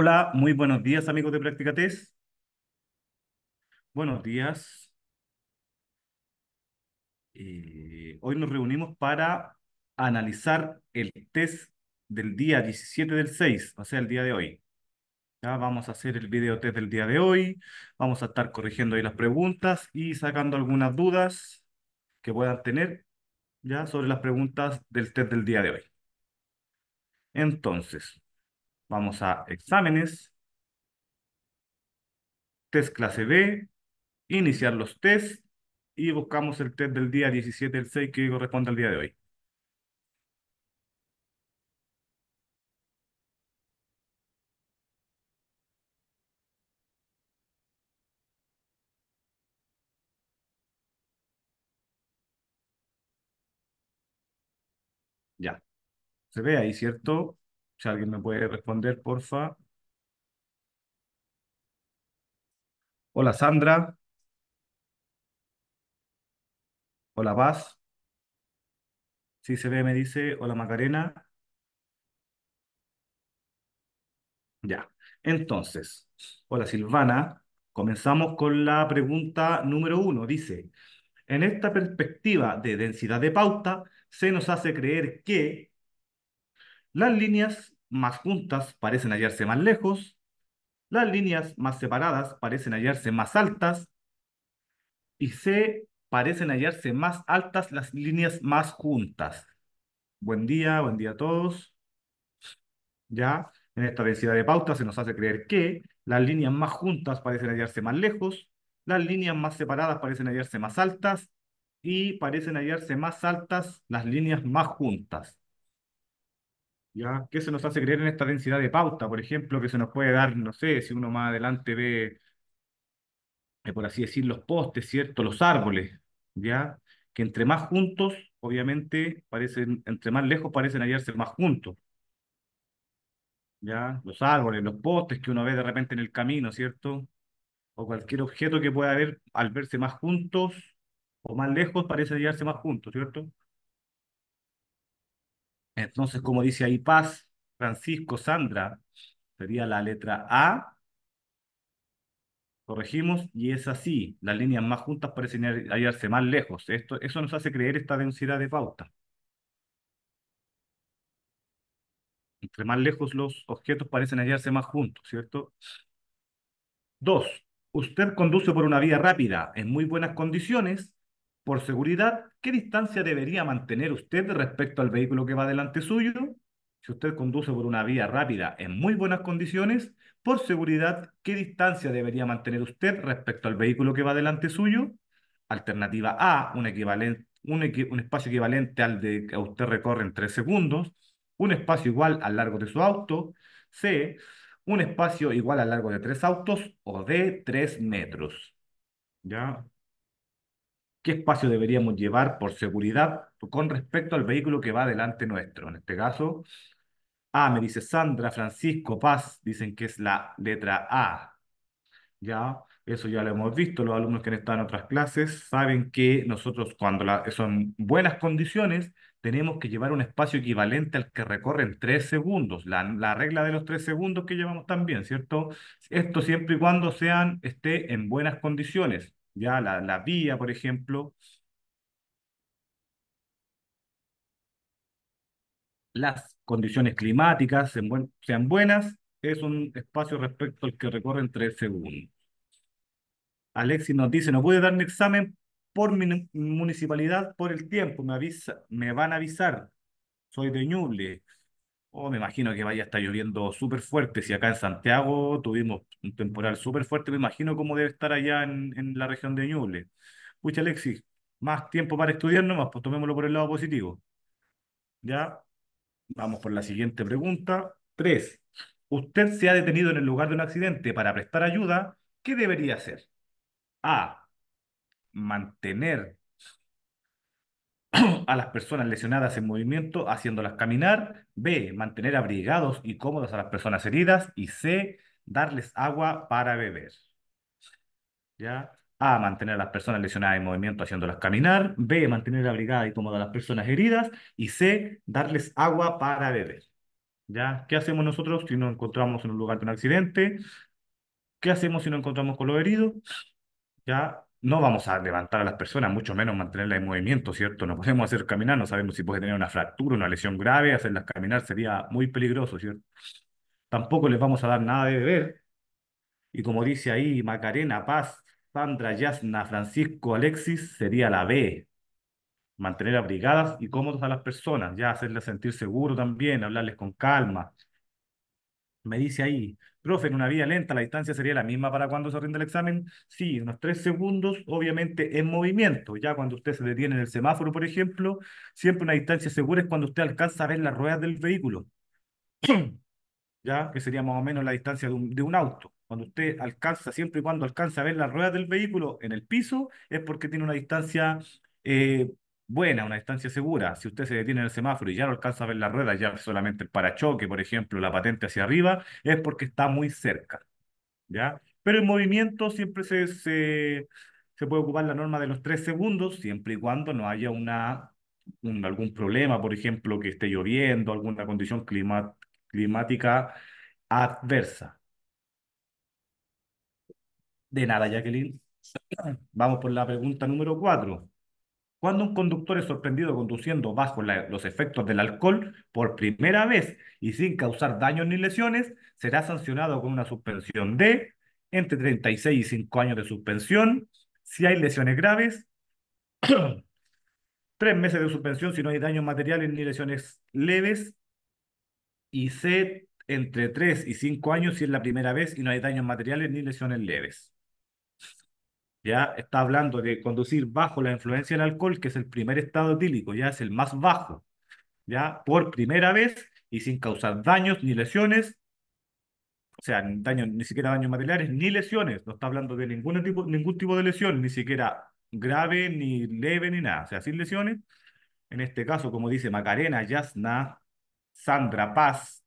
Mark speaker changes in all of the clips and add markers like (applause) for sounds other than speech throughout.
Speaker 1: Hola, muy buenos días amigos de Práctica Test. Buenos días. Eh, hoy nos reunimos para analizar el test del día 17 del 6, o sea, el día de hoy. Ya vamos a hacer el video test del día de hoy, vamos a estar corrigiendo ahí las preguntas y sacando algunas dudas que puedan tener ya sobre las preguntas del test del día de hoy. Entonces, Vamos a exámenes. Test clase B. Iniciar los test. Y buscamos el test del día 17 del 6 que corresponde al día de hoy. Ya. Se ve ahí, ¿cierto? Si alguien me puede responder, porfa. Hola, Sandra. Hola, Paz. Si se ve, me dice. Hola, Macarena. Ya. Entonces, hola, Silvana. Comenzamos con la pregunta número uno. Dice, en esta perspectiva de densidad de pauta, se nos hace creer que las líneas más juntas parecen hallarse más lejos, las líneas más separadas parecen hallarse más altas y C parecen hallarse más altas las líneas más juntas. Buen día, buen día a todos. Ya, en esta densidad de pautas se nos hace creer que las líneas más juntas parecen hallarse más lejos, las líneas más separadas parecen hallarse más altas y parecen hallarse más altas las líneas más juntas. ¿ya? ¿Qué se nos hace creer en esta densidad de pauta, por ejemplo, que se nos puede dar, no sé, si uno más adelante ve, eh, por así decir, los postes, ¿cierto? Los árboles, ¿ya? Que entre más juntos, obviamente, parecen, entre más lejos parecen hallarse más juntos. ¿Ya? Los árboles, los postes que uno ve de repente en el camino, ¿cierto? O cualquier objeto que pueda haber al verse más juntos o más lejos parece hallarse más juntos, ¿cierto? Entonces, como dice ahí Paz, Francisco, Sandra, sería la letra A. Corregimos y es así. Las líneas más juntas parecen hallarse más lejos. Esto, eso nos hace creer esta densidad de pauta. Entre más lejos los objetos parecen hallarse más juntos, ¿cierto? Dos, usted conduce por una vía rápida en muy buenas condiciones por seguridad, ¿qué distancia debería mantener usted respecto al vehículo que va delante suyo? Si usted conduce por una vía rápida en muy buenas condiciones, por seguridad, ¿qué distancia debería mantener usted respecto al vehículo que va delante suyo? Alternativa A, un, espacio equivalente al de que usted recorre en tres segundos, un espacio igual al largo de su auto, C, un espacio igual al largo de tres autos o de tres metros. ¿Ya? qué espacio deberíamos llevar por seguridad con respecto al vehículo que va delante nuestro. En este caso, A, me dice Sandra, Francisco, Paz, dicen que es la letra A. Ya, eso ya lo hemos visto, los alumnos que han estado en otras clases saben que nosotros cuando son buenas condiciones tenemos que llevar un espacio equivalente al que recorren tres segundos, la, regla de los tres segundos que llevamos también, ¿cierto? Esto siempre y cuando sean, esté en buenas condiciones ya la, vía, por ejemplo, las condiciones climáticas sean, buenas, es un espacio respecto al que recorren tres segundos. Alexis nos dice, no puede dar mi examen por mi municipalidad por el tiempo, me avisa, me van a avisar, soy de Ñuble. Oh, me imagino que vaya, a estar lloviendo súper fuerte. Si acá en Santiago tuvimos un temporal súper fuerte, me imagino cómo debe estar allá en, la región de Ñuble. Pucha, Alexis, más tiempo para estudiar nomás, pues tomémoslo por el lado positivo. Ya, vamos por la siguiente pregunta. Tres, usted se ha detenido en el lugar de un accidente para prestar ayuda, ¿qué debería hacer? A, mantener (clears throat) a las personas lesionadas en movimiento, haciéndolas caminar. B, mantener abrigados y cómodos a las personas heridas. Y C, darles agua para beber. ¿Ya? A, mantener a las personas lesionadas en movimiento haciéndolas caminar. B, mantener abrigadas y cómodas a las personas heridas. Y C, darles agua para beber. ¿Ya? ¿Qué hacemos nosotros si nos encontramos en un lugar de un accidente? ¿Qué hacemos si nos encontramos con los heridos? ¿Ya? no vamos a levantar a las personas, mucho menos mantenerlas en movimiento, ¿cierto? No podemos hacer caminar, no sabemos si puede tener una fractura, una lesión grave, hacerlas caminar sería muy peligroso, ¿cierto? Tampoco les vamos a dar nada de beber. Y como dice ahí Macarena, Paz, Sandra, Yasna, Francisco, Alexis, sería la B. Mantener abrigadas y cómodas a las personas, ya hacerlas sentir seguro también, hablarles con calma. Me dice ahí, Profe, en una vía lenta la distancia sería la misma para cuando se rinde el examen. Sí, unos tres segundos, obviamente en movimiento. Ya cuando usted se detiene en el semáforo, por ejemplo, siempre una distancia segura es cuando usted alcanza a ver las ruedas del vehículo. (clears throat) ya, que sería más o menos la distancia de un, auto. Cuando usted alcanza, siempre y cuando alcanza a ver las ruedas del vehículo en el piso, es porque tiene una distancia eh, buena, una distancia segura. Si usted se detiene en el semáforo y ya no alcanza a ver la rueda ya solamente el parachoque, por ejemplo, la patente hacia arriba, es porque está muy cerca. ¿ya? Pero el movimiento siempre se, se, puede ocupar la norma de los tres segundos, siempre y cuando no haya una, un, algún problema, por ejemplo, que esté lloviendo, alguna condición climática adversa. De nada, Jacqueline. Vamos por la pregunta número cuatro. Cuando un conductor es sorprendido conduciendo bajo los efectos del alcohol por primera vez y sin causar daños ni lesiones, será sancionado con una suspensión de entre 36 y 5 años de suspensión si hay lesiones graves, (clears throat) tres meses de suspensión si no hay daños materiales ni lesiones leves, y C entre 3 y 5 años si es la primera vez y no hay daños materiales ni lesiones leves. ¿ya? Está hablando de conducir bajo la influencia del alcohol, que es el primer estado etílico, ya es el más bajo, ¿ya? Por primera vez y sin causar daños ni lesiones, o sea, daño ni siquiera daños materiales, ni lesiones, no está hablando de ningún tipo, ningún tipo de lesión, ni siquiera grave, ni leve, ni nada, o sea, sin lesiones. En este caso, como dice Macarena, Yasna, Sandra Paz,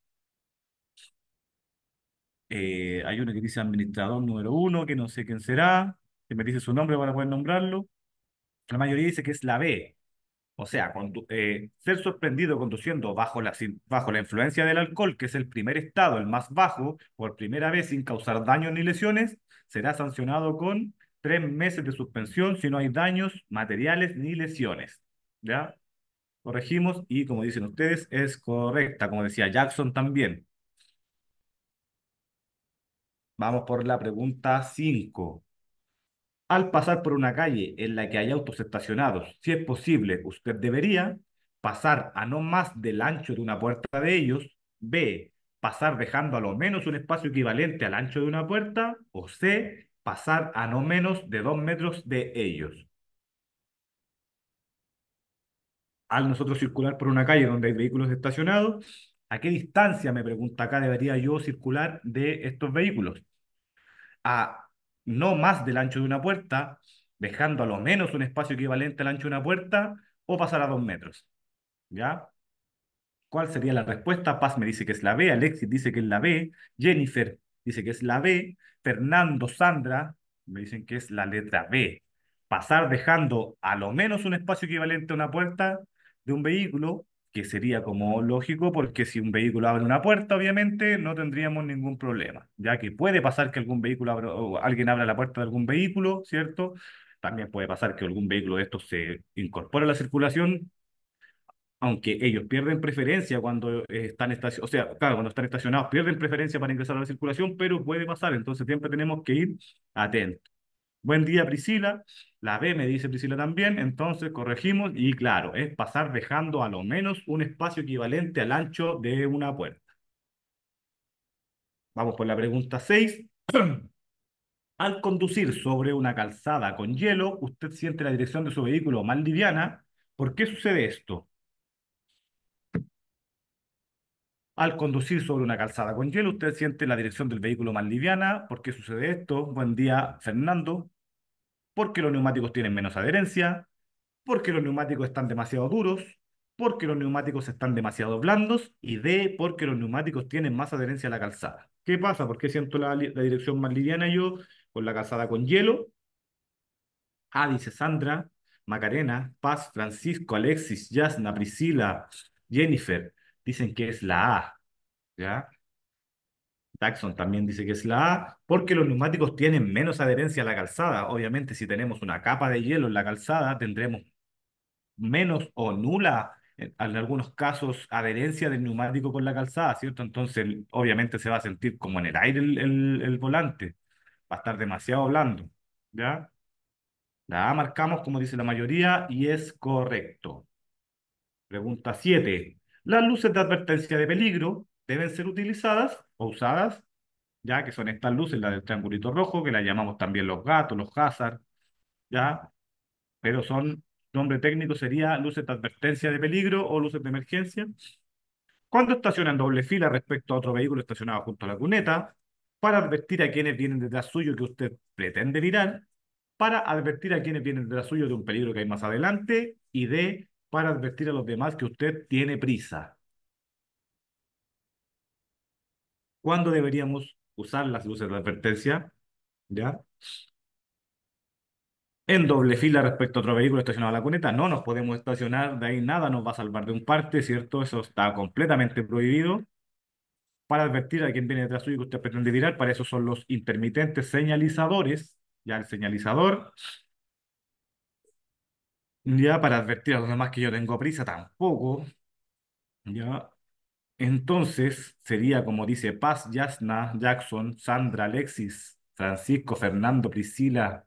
Speaker 1: eh, hay uno que dice administrador número uno, que no sé quién será. Si me dice su nombre van a poder nombrarlo. La mayoría dice que es la B. O sea, eh, ser sorprendido conduciendo bajo la, bajo la influencia del alcohol, que es el primer estado, el más bajo, por primera vez sin causar daños ni lesiones, será sancionado con tres meses de suspensión si no hay daños materiales ni lesiones. ¿Ya? Corregimos y como dicen ustedes, es correcta, como decía Jackson también. Vamos por la pregunta 5. Al pasar por una calle en la que hay autos estacionados, si es posible, usted debería pasar a no más del ancho de una puerta de ellos. B. Pasar dejando a lo menos un espacio equivalente al ancho de una puerta. O C. Pasar a no menos de dos metros de ellos. Al nosotros circular por una calle donde hay vehículos estacionados, ¿a qué distancia, me pregunta acá, debería yo circular de estos vehículos? A no más del ancho de una puerta, dejando a lo menos un espacio equivalente al ancho de una puerta, o pasar a dos metros. ¿Ya? ¿Cuál sería la respuesta? Paz me dice que es la B, Alexis dice que es la B, Jennifer dice que es la B, Fernando, Sandra me dicen que es la letra B. Pasar dejando a lo menos un espacio equivalente a una puerta de un vehículo que sería como lógico porque si un vehículo abre una puerta, obviamente no tendríamos ningún problema, ya que puede pasar que algún vehículo o alguien abra la puerta de algún vehículo, ¿cierto? También puede pasar que algún vehículo de estos se incorpore a la circulación, aunque ellos pierden preferencia cuando están estacionados, o sea, claro, cuando están estacionados pierden preferencia para ingresar a la circulación, pero puede pasar, entonces siempre tenemos que ir atentos. Buen día, Priscila. La B me dice Priscila también. Entonces corregimos y claro, es pasar dejando a lo menos un espacio equivalente al ancho de una puerta. Vamos por la pregunta 6. (clears throat) Al conducir sobre una calzada con hielo, usted siente la dirección de su vehículo más liviana. ¿Por qué sucede esto? Al conducir sobre una calzada con hielo, usted siente la dirección del vehículo más liviana. ¿Por qué sucede esto? Buen día, Fernando. Porque los neumáticos tienen menos adherencia. Porque los neumáticos están demasiado duros. Porque los neumáticos están demasiado blandos. Y D, porque los neumáticos tienen más adherencia a la calzada. ¿Qué pasa? ¿Por qué siento la, dirección más liviana yo con la calzada con hielo? Ah, dice Sandra, Macarena, Paz, Francisco, Alexis, Yasna, Priscila, Jennifer, dicen que es la A. ¿Ya? Daxon también dice que es la A, porque los neumáticos tienen menos adherencia a la calzada. Obviamente, si tenemos una capa de hielo en la calzada, tendremos menos o nula, en, algunos casos, adherencia del neumático con la calzada, ¿cierto? Entonces, obviamente se va a sentir como en el aire el, volante. Va a estar demasiado blando, ¿ya? La A marcamos, como dice la mayoría, y es correcto. Pregunta 7. Las luces de advertencia de peligro deben ser utilizadas o usadas, ya que son estas luces, la del triangulito rojo, que la llamamos también los gatos, los hazard, ya, pero son, nombre técnico sería luces de advertencia de peligro o luces de emergencia. Cuando estaciona en doble fila respecto a otro vehículo estacionado junto a la cuneta, para advertir a quienes vienen detrás suyo que usted pretende virar, para advertir a quienes vienen detrás suyo de un peligro que hay más adelante y de para advertir a los demás que usted tiene prisa. ¿Cuándo deberíamos usar las luces de advertencia? ¿Ya? En doble fila respecto a otro vehículo estacionado a la cuneta, no nos podemos estacionar, de ahí nada nos va a salvar de un parte, ¿cierto? Eso está completamente prohibido. Para advertir a quien viene detrás suyo que usted pretende tirar, para eso son los intermitentes señalizadores, ya el señalizador, ya para advertir a los demás que yo tengo prisa, tampoco. Ya. Entonces sería como dice Paz, Yasna, Jackson, Sandra, Alexis, Francisco, Fernando, Priscila.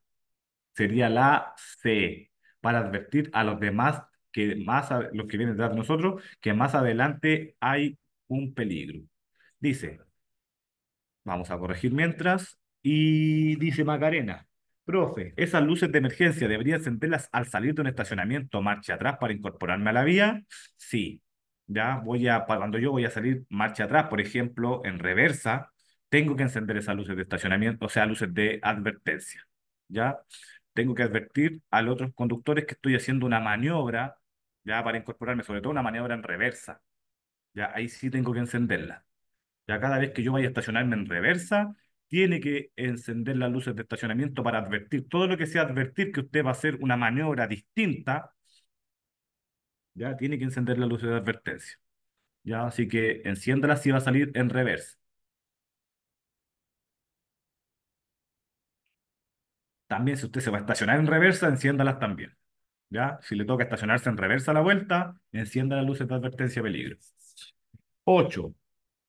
Speaker 1: Sería la C para advertir a los demás que más los que vienen detrás de nosotros que más adelante hay un peligro. Dice, vamos a corregir mientras y dice Macarena. Profe, esas luces de emergencia debería encenderlas al salir de un estacionamiento, marcha atrás para incorporarme a la vía. Sí, ya voy a, cuando yo voy a salir marcha atrás, por ejemplo, en reversa, tengo que encender esas luces de estacionamiento, o sea, luces de advertencia. Ya tengo que advertir a los otros conductores que estoy haciendo una maniobra, ya para incorporarme, sobre todo una maniobra en reversa. Ya ahí sí tengo que encenderla. Ya cada vez que yo vaya a estacionarme en reversa, tiene que encender las luces de estacionamiento para advertir todo lo que sea advertir que usted va a hacer una maniobra distinta, ya tiene que encender las luces de advertencia. Ya, así que enciéndalas si va a salir en reversa. También si usted se va a estacionar en reversa, enciéndalas también. ¿Ya? Si le toca estacionarse en reversa a la vuelta, encienda las luces de advertencia peligro. 8.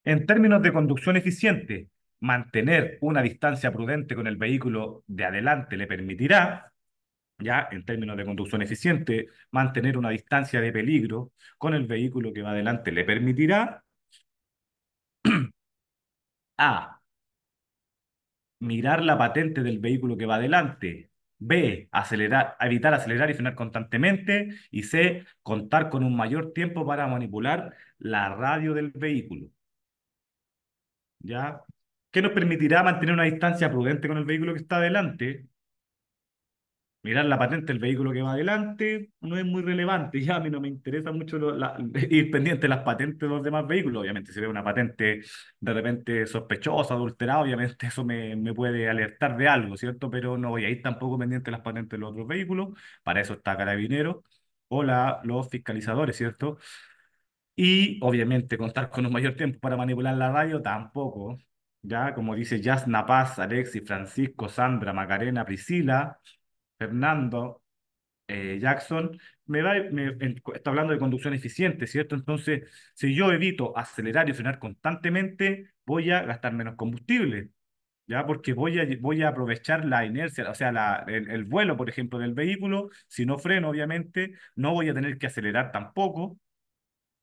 Speaker 1: En términos de conducción eficiente, mantener una distancia prudente con el vehículo de adelante le permitirá, ya en términos de conducción eficiente, mantener una distancia de peligro con el vehículo que va adelante le permitirá (clears throat) A. Mirar la patente del vehículo que va adelante. B. Acelerar, evitar acelerar y frenar constantemente. Y C. Contar con un mayor tiempo para manipular la radio del vehículo. ¿Ya? que nos permitirá mantener una distancia prudente con el vehículo que está adelante. Mirar la patente del vehículo que va adelante no es muy relevante. (laughs) Ya a mí no me interesa mucho ir pendiente de las patentes de los demás vehículos. Obviamente, si veo una patente de repente sospechosa, adulterada, obviamente eso me, puede alertar de algo, ¿cierto? Pero no voy a ir tampoco pendiente de las patentes de los otros vehículos. Para eso está Carabinero o los fiscalizadores, ¿cierto? Y obviamente contar con un mayor tiempo para manipular la radio tampoco, ya como dice Jasna Paz, Alexis, Francisco, Sandra, Macarena, Priscila, Fernando, eh, Jackson, me me, está hablando de conducción eficiente, ¿cierto? Entonces, si yo evito acelerar y frenar constantemente, voy a gastar menos combustible, ¿ya? Porque voy a, voy a aprovechar la inercia, o sea, el, vuelo, por ejemplo, del vehículo, si no freno, obviamente, no voy a tener que acelerar tampoco,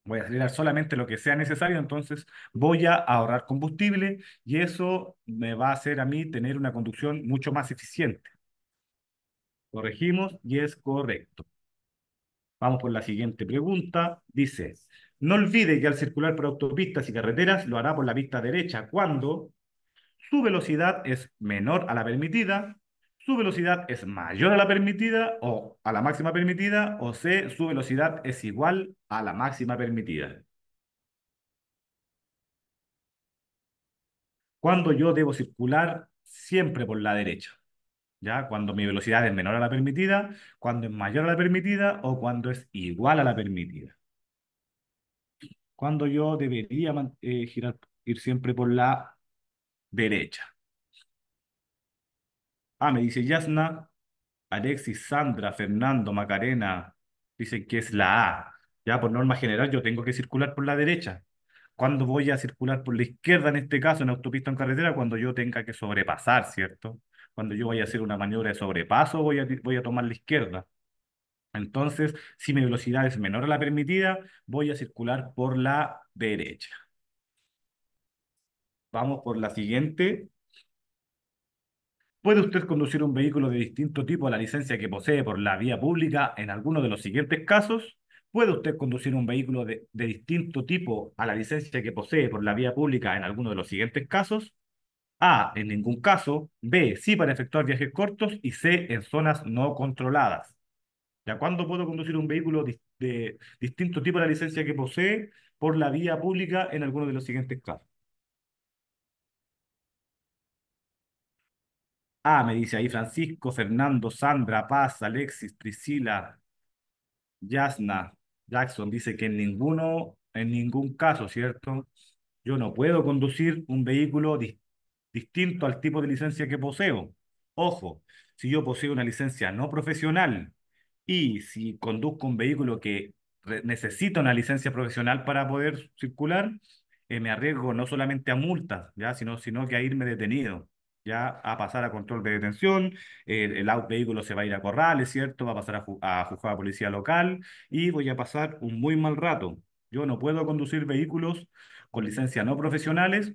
Speaker 1: voy a acelerar solamente lo que sea necesario, entonces voy a ahorrar combustible y eso me va a hacer a mí tener una conducción mucho más eficiente. Corregimos y es correcto. Vamos por la siguiente pregunta. Dice, no olvide que al circular por autopistas y carreteras lo hará por la vista derecha cuando su velocidad es menor a la permitida, su velocidad es mayor a la permitida o a la máxima permitida, o C, su velocidad es igual a la máxima permitida. ¿Cuándo yo debo circular siempre por la derecha, ¿ya? Cuando mi velocidad es menor a la permitida, cuando es mayor a la permitida o cuando es igual a la permitida. ¿Cuándo yo debería eh, girar, ir siempre por la derecha. Ah, me dice Yasna, Alexis, Sandra, Fernando, Macarena. Dicen que es la A. Ya por norma general yo tengo que circular por la derecha. ¿Cuándo voy a circular por la izquierda en este caso, en autopista o en carretera? Cuando yo tenga que sobrepasar, ¿cierto? Cuando yo voy a hacer una maniobra de sobrepaso, voy a, voy a tomar la izquierda. Entonces, si mi velocidad es menor a la permitida, voy a circular por la derecha. Vamos por la siguiente. Puede usted conducir un vehículo de distinto tipo a la licencia que posee por la vía pública en alguno de los siguientes casos. Puede usted conducir un vehículo de, distinto tipo a la licencia que posee por la vía pública en alguno de los siguientes casos. A. En ningún caso. B. Sí para efectuar viajes cortos. Y C. En zonas no controladas. ¿Ya cuándo puedo conducir un vehículo de, de distinto tipo a la licencia que posee por la vía pública en alguno de los siguientes casos? Ah, me dice ahí Francisco, Fernando, Sandra, Paz, Alexis, Priscila, Yasna, Jackson. Dice que en ninguno, en ningún caso, ¿cierto? Yo no puedo conducir un vehículo distinto al tipo de licencia que poseo. Ojo, si yo poseo una licencia no profesional y si conduzco un vehículo que necesita una licencia profesional para poder circular, eh, me arriesgo no solamente a multas, ¿ya? Sino, sino que a irme detenido ya a pasar a control de detención, eh, el, el vehículo se va a ir a corral es ¿cierto? Va a pasar a, juzgar a policía local y voy a pasar un muy mal rato. Yo no puedo conducir vehículos con licencia no profesionales,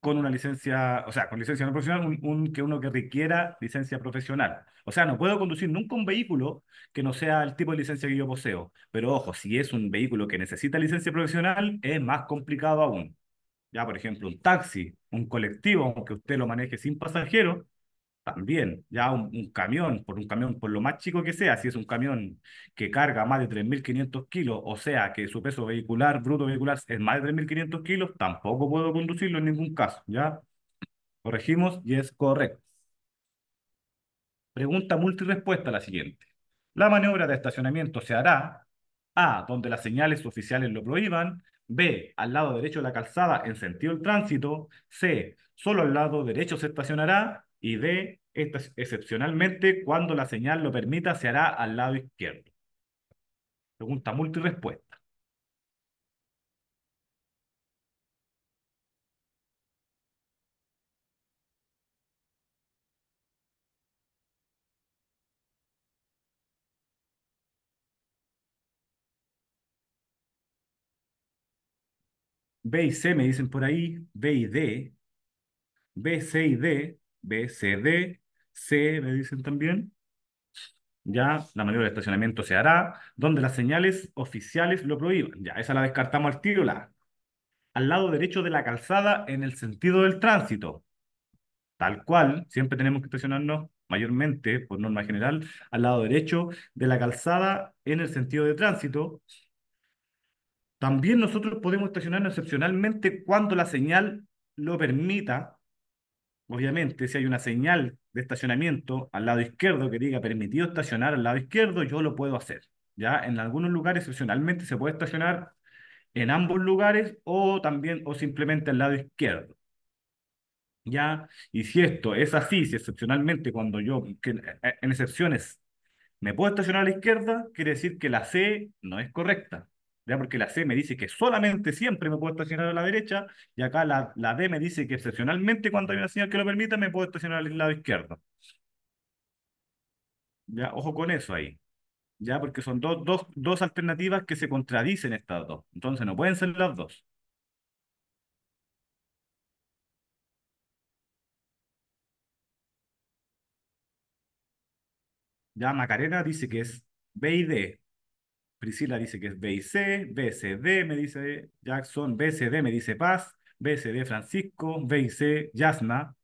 Speaker 1: con una licencia, o sea, con licencia no profesional, que uno que requiera licencia profesional. O sea, no puedo conducir nunca un vehículo que no sea el tipo de licencia que yo poseo. Pero ojo, si es un vehículo que necesita licencia profesional, es más complicado aún ya por ejemplo un taxi, un colectivo, aunque usted lo maneje sin pasajeros, también, ya un, camión, por un camión, por lo más chico que sea, si es un camión que carga más de 3.500 kilos, o sea que su peso vehicular, bruto vehicular, es más de 3.500 kilos, tampoco puedo conducirlo en ningún caso, ¿ya? Corregimos y es correcto. Pregunta multirespuesta la siguiente. La maniobra de estacionamiento se hará A, donde las señales oficiales lo prohíban, B. Al lado derecho de la calzada en sentido del tránsito. C. Solo al lado derecho se estacionará. Y D. Excepcionalmente, cuando la señal lo permita, se hará al lado izquierdo. Pregunta multirespuesta. B y C me dicen por ahí, B y D, B, C y D, B, C, D, C me dicen también. Ya, la maniobra de estacionamiento se hará, donde las señales oficiales lo prohíban. Ya, esa la descartamos al Al lado derecho de la calzada en el sentido del tránsito. Tal cual, siempre tenemos que estacionarnos mayormente, por norma general, al lado derecho de la calzada en el sentido de tránsito. También nosotros podemos estacionar excepcionalmente cuando la señal lo permita. Obviamente, si hay una señal de estacionamiento al lado izquierdo que diga permitido estacionar al lado izquierdo, yo lo puedo hacer. Ya en algunos lugares excepcionalmente se puede estacionar en ambos lugares o también o simplemente al lado izquierdo. ¿Ya? Y si esto es así, si excepcionalmente cuando yo, en excepciones, me puedo estacionar a la izquierda, quiere decir que la C no es correcta. ¿ya? porque la C me dice que solamente siempre me puedo estacionar a la derecha, y acá la, la D me dice que excepcionalmente cuando hay una señal que lo permita me puedo estacionar al lado izquierdo. ¿Ya? Ojo con eso ahí. ¿Ya? Porque son dos, dos, dos alternativas que se contradicen estas dos. Entonces no pueden ser las dos. Ya Macarena dice que es B y D. Priscila dice que es B C, BCD me dice Jackson, BCD me dice Paz, BCD Francisco, C, Yasna.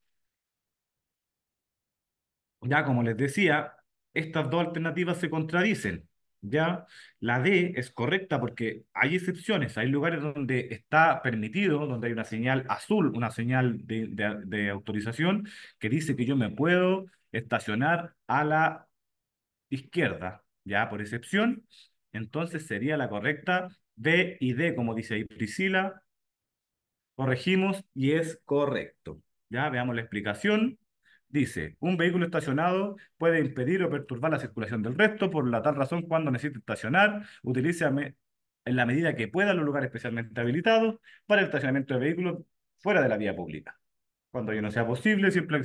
Speaker 1: Ya como les decía, estas dos alternativas se contradicen. ¿ya? La D es correcta porque hay excepciones, hay lugares donde está permitido, donde hay una señal azul, una señal de, de, autorización que dice que yo me puedo estacionar a la izquierda, ¿ya? Por excepción. Entonces sería la correcta B y D, como dice ahí Priscila. Corregimos y es correcto. Ya veamos la explicación. Dice, un vehículo estacionado puede impedir o perturbar la circulación del resto, por la tal razón cuando necesite estacionar, utilice en la medida que pueda los lugares especialmente habilitados para el estacionamiento de vehículos fuera de la vía pública. Cuando ello no sea posible, siempre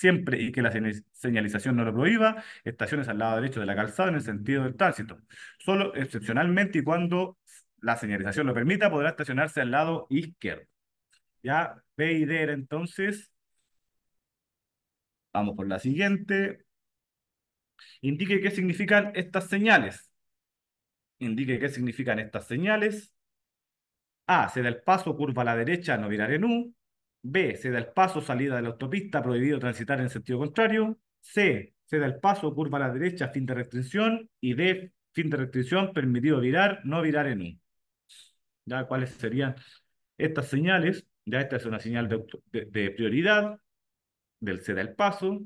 Speaker 1: siempre y que la señalización no lo prohíba, estaciones al lado derecho de la calzada en el sentido del tránsito. Solo excepcionalmente y cuando la señalización lo permita, podrá estacionarse al lado izquierdo. Ya, B entonces. Vamos por la siguiente. Indique qué significan estas señales. Indique qué significan estas señales. A, se da el paso, curva a la derecha, no virar en U. B. Se da el paso, salida de la autopista, prohibido transitar en sentido contrario. C. Se da el paso, curva a la derecha, fin de restricción. Y D. Fin de restricción, permitido virar, no virar en U. ¿Ya? ¿Cuáles serían estas señales? Ya esta es una señal de, prioridad, del se da el paso.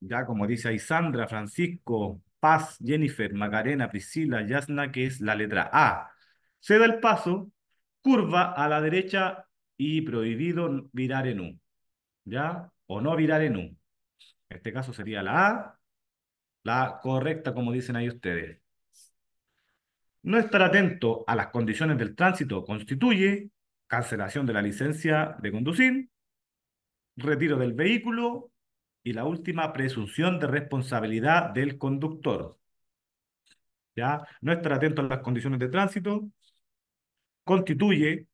Speaker 1: Ya como dice ahí Sandra, Francisco, Paz, Jennifer, Macarena, Priscila, Yasna, que es la letra A. Se da el paso, curva a la derecha y prohibido virar en U. ¿Ya? O no virar en U. En este caso sería la A, la correcta como dicen ahí ustedes. No estar atento a las condiciones del tránsito constituye cancelación de la licencia de conducir, retiro del vehículo y la última presunción de responsabilidad del conductor. ¿Ya? No estar atento a las condiciones de tránsito, constituye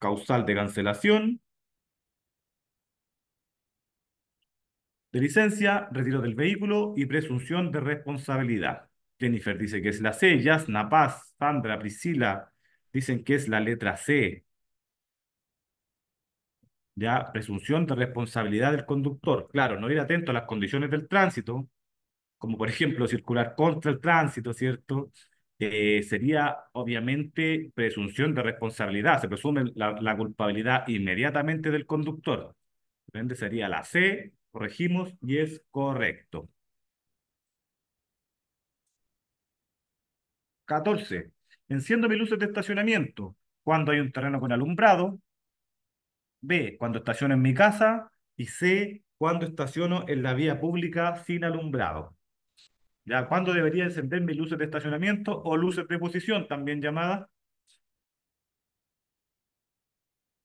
Speaker 1: causal de cancelación de licencia, retiro del vehículo y presunción de responsabilidad. Jennifer dice que es la C, Yasna, Paz, Sandra, Priscila dicen que es la letra C. Ya, presunción de responsabilidad del conductor. Claro, no ir atento a las condiciones del tránsito, como por ejemplo circular contra el tránsito, ¿cierto? Eh, sería obviamente presunción de responsabilidad, se presume la, culpabilidad inmediatamente del conductor. entonces sería la C, corregimos y es correcto. 14. Enciendo mis luces de estacionamiento cuando hay un terreno con alumbrado. B, cuando estaciono en mi casa. Y C, cuando estaciono en la vía pública sin alumbrado. ¿Ya? ¿Cuándo debería encender mis luces de estacionamiento o luces de posición, también llamadas?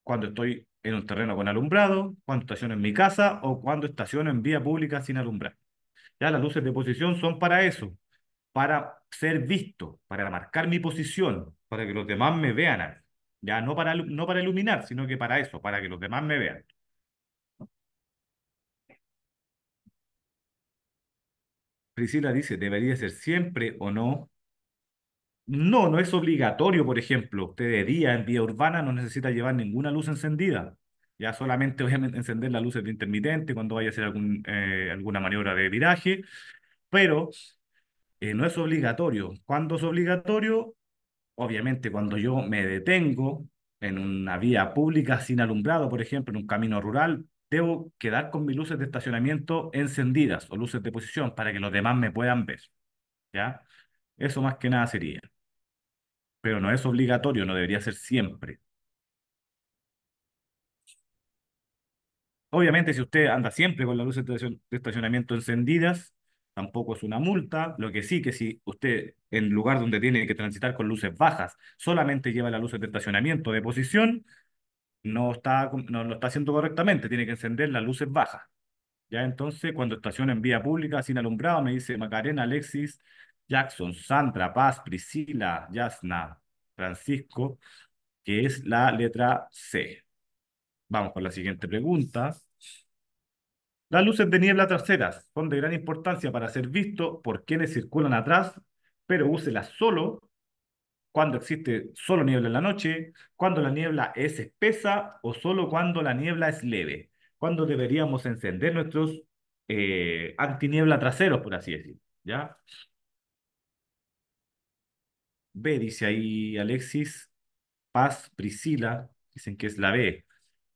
Speaker 1: Cuando estoy en un terreno con alumbrado, cuando estaciono en mi casa o cuando estaciono en vía pública sin alumbrar. Ya las luces de posición son para eso, para ser visto, para marcar mi posición, para que los demás me vean. Ya no para, no para iluminar, sino que para eso, para que los demás me vean. Priscila dice, ¿debería ser siempre o no? No, no es obligatorio, por ejemplo. Usted de día en vía urbana no necesita llevar ninguna luz encendida. Ya solamente (laughs) obviamente encender las luces de intermitente cuando vaya a hacer algún, eh, alguna maniobra de viraje. Pero eh, no es obligatorio. ¿Cuándo es obligatorio? Obviamente cuando yo me detengo en una vía pública sin alumbrado, por ejemplo, en un camino rural, debo quedar con mis luces de estacionamiento encendidas o luces de posición para que los demás me puedan ver. ¿Ya? Eso más que nada sería. Pero no es obligatorio, no debería ser siempre. Obviamente, si usted anda siempre con las luces de estacionamiento encendidas, tampoco es una multa. Lo que sí que si usted, en lugar donde tiene que transitar con luces bajas, solamente lleva las luces de estacionamiento de posición, no, está, no lo está haciendo correctamente, tiene que encender las luces bajas. Ya entonces, cuando estaciona en vía pública, sin alumbrado, me dice Macarena, Alexis, Jackson, Sandra, Paz, Priscila, Yasna, Francisco, que es la letra C. Vamos con la siguiente pregunta. Las luces de niebla traseras son de gran importancia para ser visto por quienes circulan atrás, pero úselas solo cuando existe solo niebla en la noche, cuando la niebla es espesa o solo cuando la niebla es leve, cuando deberíamos encender nuestros eh, antiniebla traseros, por así decir. ¿ya? B, dice ahí Alexis, Paz, Priscila, dicen que es la B,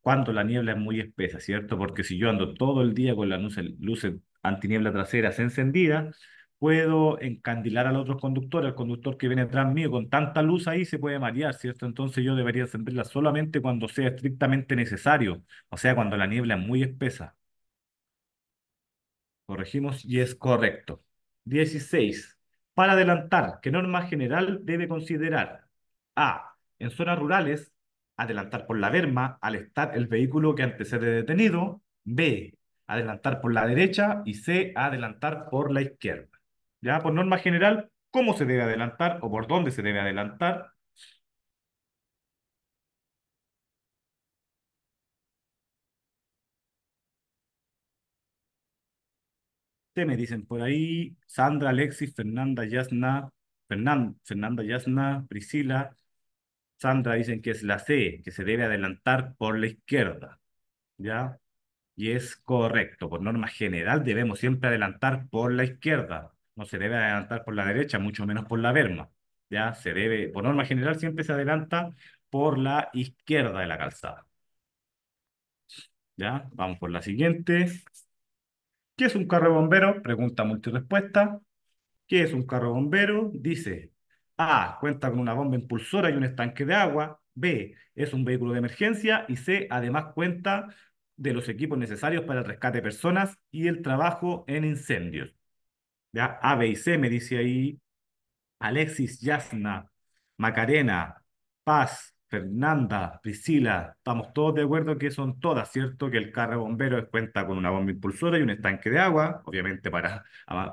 Speaker 1: cuando la niebla es muy espesa, ¿cierto? Porque si yo ando todo el día con las luces, luces antiniebla traseras encendidas, puedo encandilar al otro conductor, al conductor que viene detrás mío, con tanta luz ahí se puede marear, ¿cierto? Entonces yo debería encenderla solamente cuando sea estrictamente necesario, o sea, cuando la niebla es muy espesa. Corregimos y es correcto. 16. Para adelantar, ¿qué norma general debe considerar? A. En zonas rurales, adelantar por la berma al estar el vehículo que antecede detenido. B. Adelantar por la derecha y C. Adelantar por la izquierda ya por norma general, cómo se debe adelantar o por dónde se debe adelantar. Ustedes me dicen por ahí, Sandra, Alexis, Fernanda, Yasna, Fernanda, Yasna, Priscila, Sandra dicen que es la C, que se debe adelantar por la izquierda, ¿ya? Y es correcto, por norma general debemos siempre adelantar por la izquierda, no se debe adelantar por la derecha, mucho menos por la berma. ¿ya? Se debe, por norma general, siempre se adelanta por la izquierda de la calzada. ¿Ya? Vamos por la siguiente. ¿Qué es un carro bombero? Pregunta multirespuesta. ¿Qué es un carro bombero? Dice, A, cuenta con una bomba impulsora y un estanque de agua. B, es un vehículo de emergencia. Y C, además cuenta de los equipos necesarios para el rescate de personas y el trabajo en incendios. A, B y C, me dice ahí Alexis, Yasna, Macarena, Paz, Fernanda, Priscila, estamos todos de acuerdo que son todas, ¿cierto? Que el carro bombero cuenta con una bomba impulsora y un estanque de agua, obviamente para,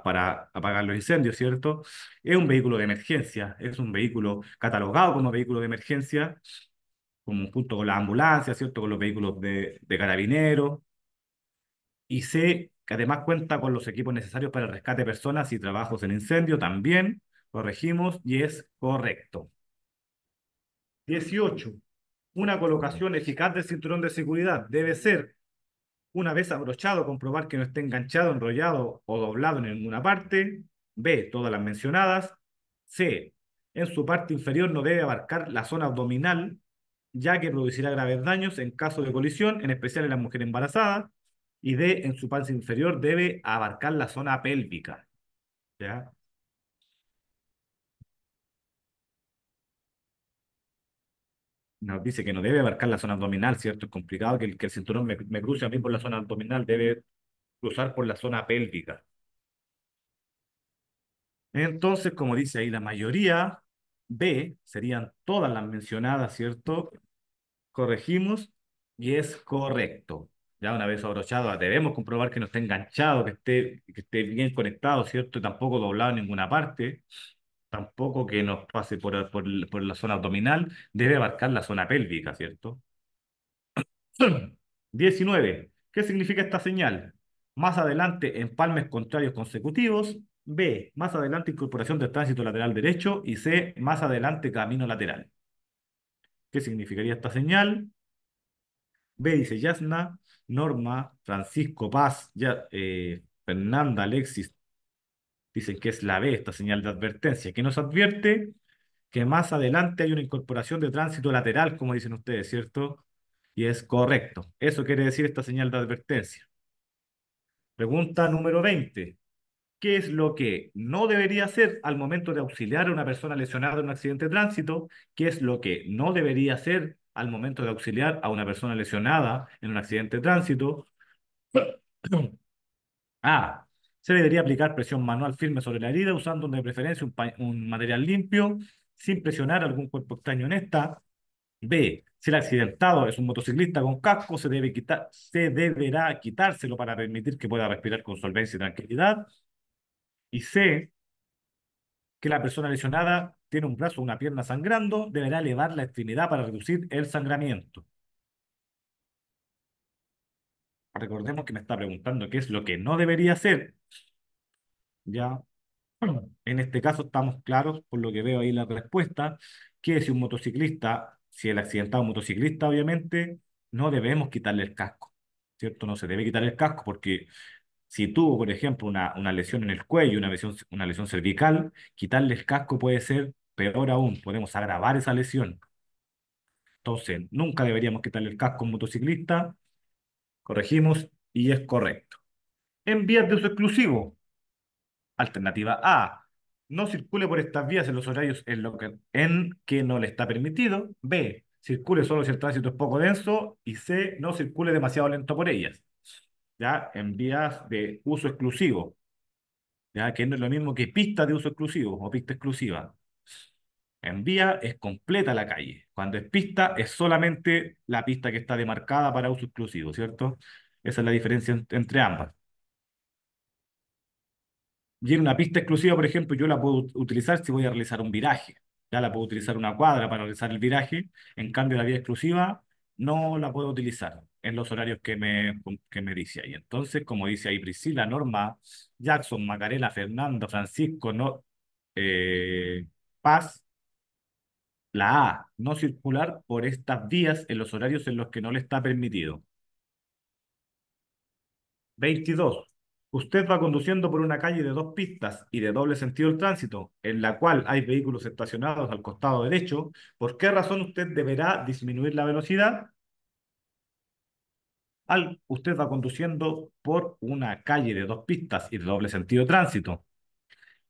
Speaker 1: para apagar los incendios, ¿cierto? Es un vehículo de emergencia, es un vehículo catalogado como vehículo de emergencia, como junto con la ambulancia, ¿cierto? Con los vehículos de, de Y C que además cuenta con los equipos necesarios para el rescate de personas y trabajos en incendio, también corregimos y es correcto. 18. Una colocación eficaz del cinturón de seguridad debe ser, una vez abrochado, comprobar que no esté enganchado, enrollado o doblado en ninguna parte. B. Todas las mencionadas. C. En su parte inferior no debe abarcar la zona abdominal, ya que producirá graves daños en caso de colisión, en especial en la mujer embarazada y D en su panza inferior debe abarcar la zona pélvica. ¿Ya? Nos dice que no debe abarcar la zona abdominal, ¿cierto? Es complicado que el, cinturón me, me cruce a mí por la zona abdominal, debe cruzar por la zona pélvica. Entonces, como dice ahí la mayoría, B serían todas las mencionadas, ¿cierto? Corregimos y es correcto ya una vez abrochado, debemos comprobar que no esté enganchado, que esté, que esté bien conectado, ¿cierto? Tampoco doblado en ninguna parte, tampoco que nos pase por, por, por la zona abdominal, debe abarcar la zona pélvica, ¿cierto? 19. (clears throat) ¿Qué significa esta señal? Más adelante, empalmes contrarios consecutivos. B. Más adelante, incorporación del tránsito lateral derecho. Y C. Más adelante, camino lateral. ¿Qué significaría esta señal? B dice Yasna, Norma, Francisco Paz, ya, eh, Fernanda, Alexis, dicen que es la B esta señal de advertencia, que nos advierte que más adelante hay una incorporación de tránsito lateral, como dicen ustedes, ¿cierto? Y es correcto. Eso quiere decir esta señal de advertencia. Pregunta número 20. ¿Qué es lo que no debería hacer al momento de auxiliar a una persona lesionada en un accidente de tránsito? ¿Qué es lo que no debería hacer al momento de auxiliar a una persona lesionada en un accidente de tránsito. A. (clears throat) Ah, se debería aplicar presión manual firme sobre la herida usando de preferencia un, material limpio sin presionar algún cuerpo extraño en esta. B. Si el accidentado es un motociclista con casco, se, debe quitar, se deberá quitárselo para permitir que pueda respirar con solvencia y tranquilidad. Y C. Que la persona lesionada tiene un brazo o una pierna sangrando, deberá elevar la extremidad para reducir el sangramiento. Recordemos que me está preguntando qué es lo que no debería hacer. Ya, en este caso estamos claros, por lo que veo ahí la respuesta, que si un motociclista, si el accidentado motociclista, obviamente, no debemos quitarle el casco, ¿cierto? No se debe quitar el casco porque si tuvo, por ejemplo, una, una lesión en el cuello, una lesión, una lesión cervical, quitarle el casco puede ser Peor aún, podemos agravar esa lesión. Entonces, nunca deberíamos quitarle el casco a un motociclista. Corregimos y es correcto. En vías de uso exclusivo. Alternativa A. No circule por estas vías en los horarios en, lo que, en que no le está permitido. B. Circule solo si el tránsito es poco denso. Y C. No circule demasiado lento por ellas. Ya, en vías de uso exclusivo. Ya, que no es lo mismo que pista de uso exclusivo o pista exclusiva. En vía es completa la calle. Cuando es pista, es solamente la pista que está demarcada para uso exclusivo, ¿cierto? Esa es la diferencia entre ambas. Y en una pista exclusiva, por ejemplo, yo la puedo utilizar si voy a realizar un viraje. Ya la puedo utilizar una cuadra para realizar el viraje. En cambio, la vía exclusiva no la puedo utilizar en los horarios que me, que me dice ahí. Entonces, como dice ahí Priscila, Norma, Jackson, Macarela, Fernando, Francisco, no, eh, Paz, la A, no circular por estas vías en los horarios en los que no le está permitido. 22. Usted va conduciendo por una calle de dos pistas y de doble sentido de tránsito, en la cual hay vehículos estacionados al costado derecho. ¿Por qué razón usted deberá disminuir la velocidad? Al, usted va conduciendo por una calle de dos pistas y de doble sentido de tránsito,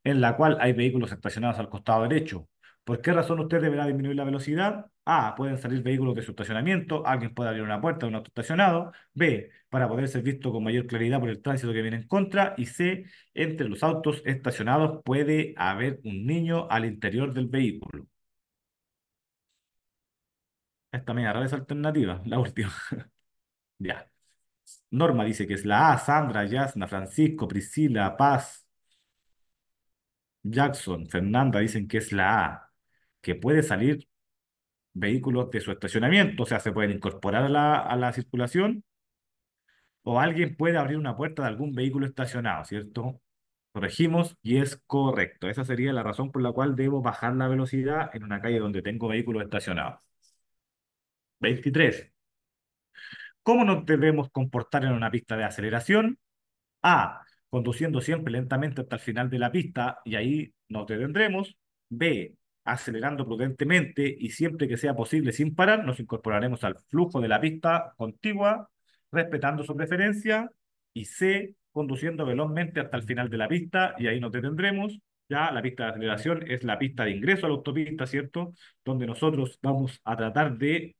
Speaker 1: en la cual hay vehículos estacionados al costado derecho. ¿Por qué razón usted deberá disminuir la velocidad? A. Pueden salir vehículos de su estacionamiento, alguien puede abrir una puerta de un auto estacionado. B. Para poder ser visto con mayor claridad por el tránsito que viene en contra. Y C. Entre los autos estacionados puede haber un niño al interior del vehículo. Esta me rara esa alternativa, (laughs) la última. ya. Norma dice que es la A, Sandra, Yasna, Francisco, Priscila, Paz, Jackson, Fernanda dicen que es la A que puede salir vehículos de su estacionamiento, o sea, se pueden incorporar a la, a la circulación, o alguien puede abrir una puerta de algún vehículo estacionado, ¿cierto? Corregimos y es correcto. Esa sería la razón por la cual debo bajar la velocidad en una calle donde tengo vehículos estacionados. 23. ¿Cómo nos debemos comportar en una pista de aceleración? A. Conduciendo siempre lentamente hasta el final de la pista y ahí nos detendremos. B acelerando prudentemente y siempre que sea posible sin parar, nos incorporaremos al flujo de la pista contigua, respetando su preferencia, y C, conduciendo velozmente hasta el final de la pista, y ahí nos detendremos. Ya la pista de aceleración es la pista de ingreso a la autopista, ¿cierto? Donde nosotros vamos a tratar de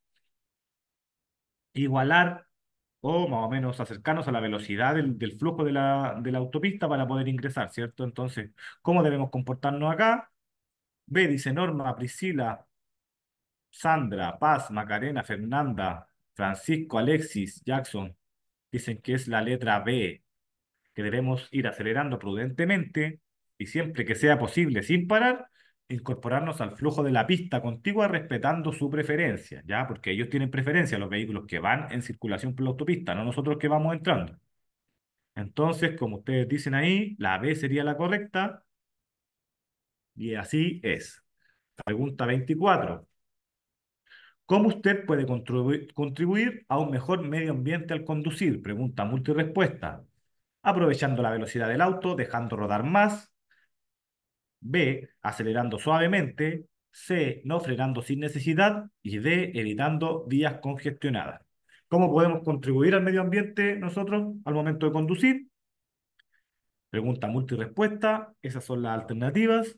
Speaker 1: igualar o más o menos acercarnos a la velocidad del, del flujo de la, de la autopista para poder ingresar, ¿cierto? Entonces, ¿cómo debemos comportarnos acá? B, dice Norma, Priscila, Sandra, Paz, Macarena, Fernanda, Francisco, Alexis, Jackson. Dicen que es la letra B, que debemos ir acelerando prudentemente y siempre que sea posible, sin parar, incorporarnos al flujo de la pista contigua respetando su preferencia, ¿ya? Porque ellos tienen preferencia los vehículos que van en circulación por la autopista, no nosotros que vamos entrando. Entonces, como ustedes dicen ahí, la B sería la correcta y así es. Pregunta 24. ¿Cómo usted puede contribuir, a un mejor medio ambiente al conducir? Pregunta multirespuesta. Aprovechando la velocidad del auto, dejando rodar más. B. Acelerando suavemente. C. No frenando sin necesidad. Y D. Evitando vías congestionadas. ¿Cómo podemos contribuir al medio ambiente nosotros al momento de conducir? Pregunta multirespuesta. Esas son las alternativas.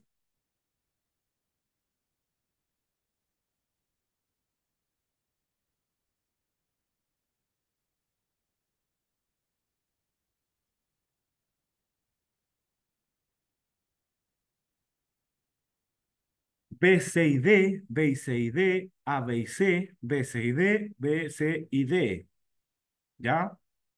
Speaker 1: B, C y D, B C y D, A, B C, B, C y D, B, C y D. ¿Ya?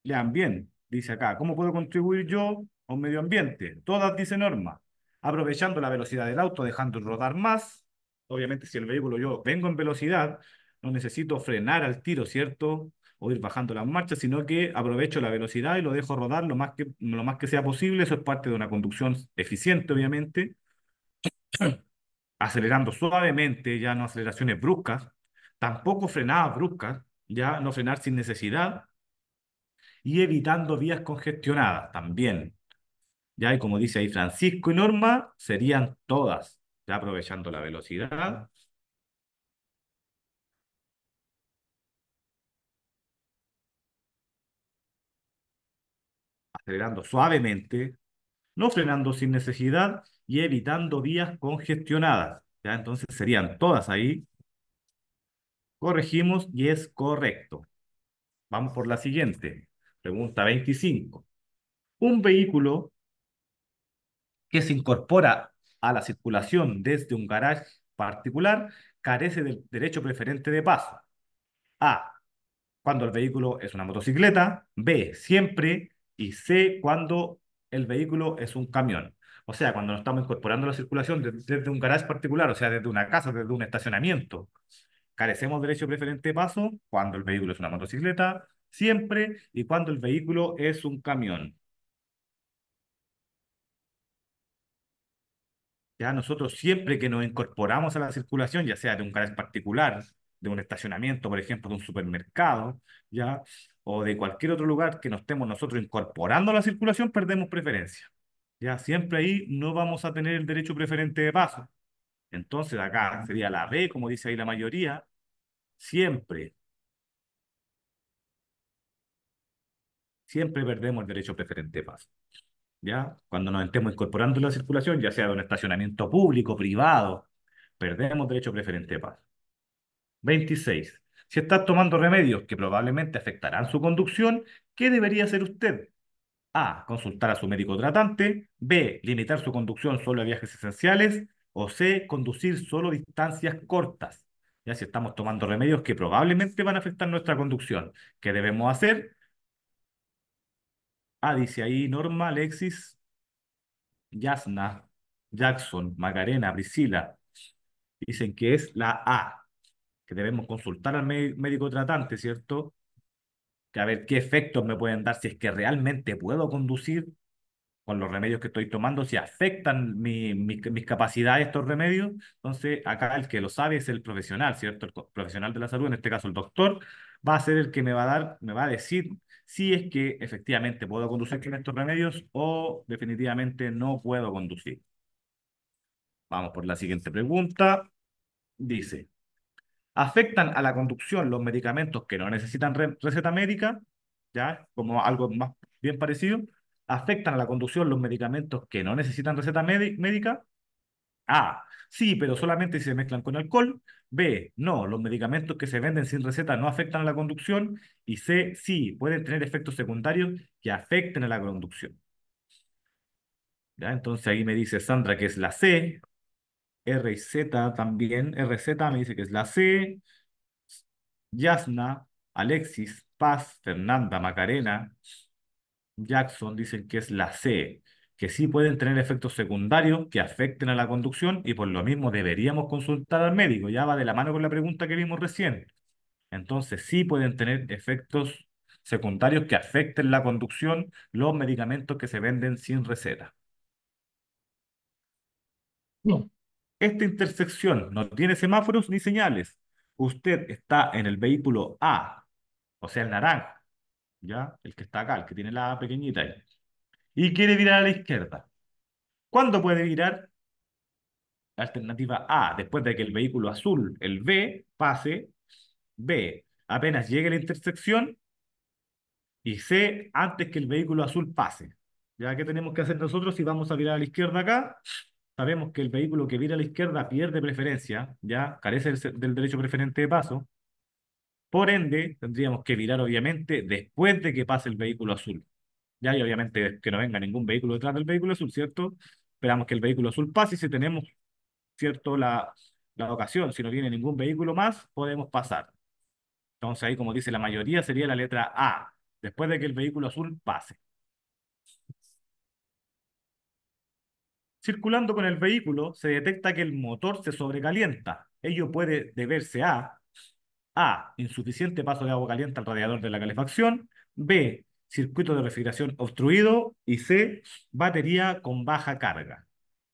Speaker 1: Lean bien, dice acá. ¿Cómo puedo contribuir yo a un medio ambiente? Todas, dice Norma. Aprovechando la velocidad del auto, dejando rodar más. Obviamente, si el vehículo yo vengo en velocidad, no necesito frenar al tiro, ¿cierto? O ir bajando las marchas, sino que aprovecho la velocidad y lo dejo rodar lo más que, lo más que sea posible. Eso es parte de una conducción eficiente, obviamente acelerando suavemente, ya no aceleraciones bruscas, tampoco frenadas bruscas, ya no frenar sin necesidad, y evitando vías congestionadas también. Ya, y como dice ahí Francisco y Norma, serían todas, ya aprovechando la velocidad. Acelerando suavemente, no frenando sin necesidad y evitando vías congestionadas. ¿ya? Entonces serían todas ahí. Corregimos y es correcto. Vamos por la siguiente. Pregunta 25. Un vehículo que se incorpora a la circulación desde un garaje particular carece del derecho preferente de paso. A. Cuando el vehículo es una motocicleta. B. Siempre. Y C. Cuando el vehículo es un camión. O sea, cuando nos estamos incorporando a la circulación desde un garage particular, o sea, desde una casa, desde un estacionamiento, carecemos de derecho preferente de paso cuando el vehículo es una motocicleta, siempre, y cuando el vehículo es un camión. Ya nosotros siempre que nos incorporamos a la circulación, ya sea de un garage particular, de un estacionamiento, por ejemplo, de un supermercado, ya, o de cualquier otro lugar que nos estemos nosotros incorporando a la circulación, perdemos preferencia siempre ahí no vamos a tener el derecho preferente de paso. Entonces acá sería la B, como dice ahí la mayoría, siempre. Siempre perdemos el derecho preferente de paso. ¿Ya? Cuando nos estemos incorporando en la circulación, ya sea de un estacionamiento público, privado, perdemos derecho preferente de paso. 26. Si estás tomando remedios que probablemente afectarán su conducción, ¿qué debería hacer usted? A. Consultar a su médico tratante. B. Limitar su conducción solo a viajes esenciales. O C. Conducir solo distancias cortas. Ya si estamos tomando remedios que probablemente van a afectar nuestra conducción. ¿Qué debemos hacer? A. Dice ahí Norma, Alexis, Yasna, Jackson, Macarena, Priscila. Dicen que es la A, que debemos consultar al médico tratante, ¿cierto? que a ver qué efectos me pueden dar si es que realmente puedo conducir con los remedios que estoy tomando, si afectan mis capacidades estos remedios. Entonces, acá el que lo sabe es el profesional, ¿cierto? El profesional de la salud, en este caso el doctor, va a ser el que me va a dar, me va a decir si es que efectivamente puedo conducir con estos remedios o definitivamente no puedo conducir. Vamos por la siguiente pregunta. Dice, Afectan a la conducción los medicamentos que no necesitan receta médica, ya como algo más bien parecido. Afectan a la conducción los medicamentos que no necesitan receta médica. A, sí, pero solamente si se mezclan con alcohol. B, no, los medicamentos que se venden sin receta no afectan a la conducción. Y C, sí, pueden tener efectos secundarios que afecten a la conducción. ¿Ya? Entonces ahí me dice Sandra que es la C, R y Z también. RZ me dice que es la C. Yasna, Alexis, Paz, Fernanda, Macarena, Jackson dicen que es la C, que sí pueden tener efectos secundarios que afecten a la conducción y por lo mismo deberíamos consultar al médico. Ya va de la mano con la pregunta que vimos recién. Entonces sí pueden tener efectos secundarios que afecten la conducción los medicamentos que se venden sin receta. No. Esta intersección no tiene semáforos ni señales. Usted está en el vehículo A, o sea, el naranja, ¿ya? El que está acá, el que tiene la A pequeñita ahí. Y quiere virar a la izquierda. ¿Cuándo puede virar? Alternativa A, después de que el vehículo azul, el B, pase. B, apenas llegue a la intersección. Y C, antes que el vehículo azul pase. ¿Ya qué tenemos que hacer nosotros si vamos a virar a la izquierda acá? sabemos que el vehículo que vira a la izquierda pierde preferencia, ya carece del, derecho preferente de paso. Por ende, tendríamos que virar obviamente después de que pase el vehículo azul. Ya, y obviamente que no venga ningún vehículo detrás del vehículo azul, ¿cierto? Esperamos que el vehículo azul pase y si tenemos, ¿cierto? La, la ocasión, si no viene ningún vehículo más, podemos pasar. Entonces ahí, como dice la mayoría, sería la letra A, después de que el vehículo azul pase. circulando con el vehículo, se detecta que el motor se sobrecalienta. Ello puede deberse a A. Insuficiente paso de agua caliente al radiador de la calefacción. B. Circuito de refrigeración obstruido. Y C. Batería con baja carga.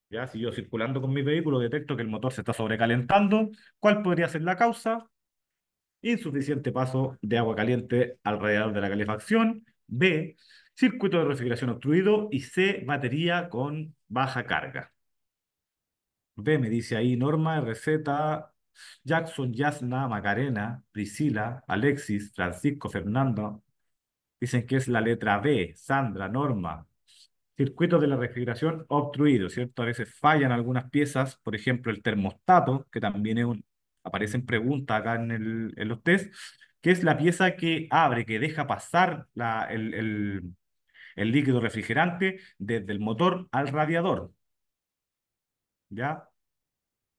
Speaker 1: Ya, si yo circulando con mi vehículo detecto que el motor se está sobrecalentando, ¿cuál podría ser la causa? Insuficiente paso de agua caliente al radiador de la calefacción. B circuito de refrigeración obstruido y C, batería con baja carga. B, me dice ahí Norma, receta Jackson, Yasna, Macarena, Priscila, Alexis, Francisco, Fernando. Dicen que es la letra B, Sandra, Norma. Circuito de la refrigeración obstruido. ¿cierto? A veces fallan algunas piezas, por ejemplo, el termostato, que también es un, aparece en pregunta acá en, los test, que es la pieza que abre, que deja pasar la, el, el líquido refrigerante desde el motor al radiador. ¿Ya?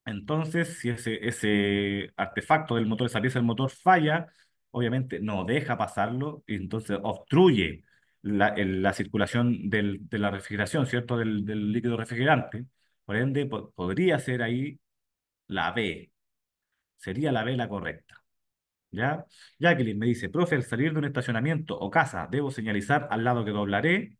Speaker 1: Entonces, si ese, ese artefacto del motor, esa pieza del motor falla, obviamente no deja pasarlo y entonces obstruye la, la circulación de la refrigeración, ¿cierto? Del, líquido refrigerante. Por ende, podría ser ahí la B. Sería la B la correcta. ¿Ya? Jacqueline me dice, profe, al salir de un estacionamiento o casa, ¿debo señalizar al lado que doblaré?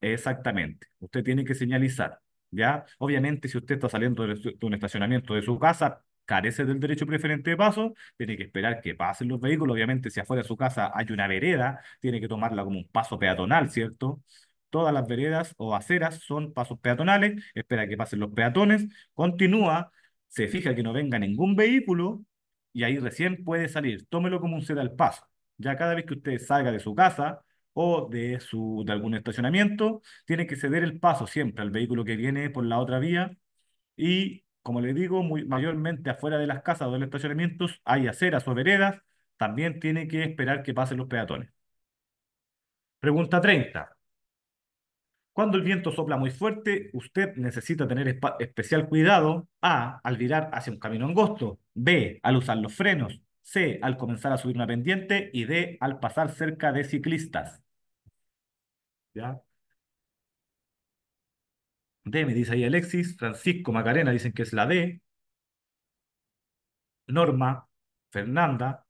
Speaker 1: Exactamente, usted tiene que señalizar, ¿ya? Obviamente, si usted está saliendo de un estacionamiento de su casa, carece del derecho preferente de paso, tiene que esperar que pasen los vehículos. Obviamente, si afuera de su casa hay una vereda, tiene que tomarla como un paso peatonal, ¿cierto? Todas las veredas o aceras son pasos peatonales, espera que pasen los peatones, continúa, se fija que no venga ningún vehículo, y ahí recién puede salir. Tómelo como un ceda al paso. Ya cada vez que usted salga de su casa o de, su, de algún estacionamiento, tiene que ceder el paso siempre al vehículo que viene por la otra vía y, como le digo, muy, mayormente afuera de las casas o de los estacionamientos hay aceras o veredas, también tiene que esperar que pasen los peatones. Pregunta 30. Cuando el viento sopla muy fuerte, usted necesita tener especial cuidado A. al virar hacia un camino angosto, B. al usar los frenos, C. al comenzar a subir una pendiente y D. al pasar cerca de ciclistas. ¿Ya? D me dice ahí Alexis, Francisco Macarena dicen que es la D, Norma, Fernanda,